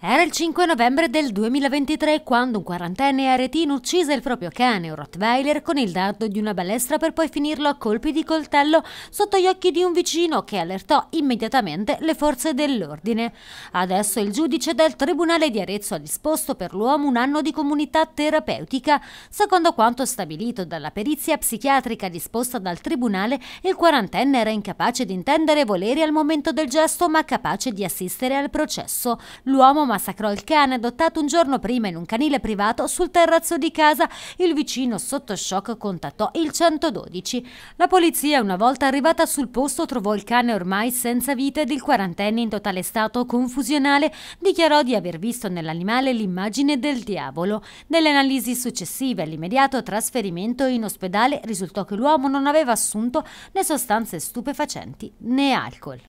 Era il 5 novembre del 2023 quando un quarantenne aretino uccise il proprio cane, un Rottweiler, con il dardo di una balestra per poi finirlo a colpi di coltello sotto gli occhi di un vicino che allertò immediatamente le forze dell'ordine. Adesso il giudice del Tribunale di Arezzo ha disposto per l'uomo un anno di comunità terapeutica. Secondo quanto stabilito dalla perizia psichiatrica disposta dal Tribunale, il quarantenne era incapace di intendere volere al momento del gesto ma capace di assistere al processo. L'uomo massacrò il cane adottato un giorno prima in un canile privato sul terrazzo di casa. Il vicino sotto shock contattò il 112. La polizia una volta arrivata sul posto trovò il cane ormai senza vita ed il quarantenne in totale stato confusionale dichiarò di aver visto nell'animale l'immagine del diavolo. Nelle analisi successive all'immediato trasferimento in ospedale risultò che l'uomo non aveva assunto né sostanze stupefacenti né alcol.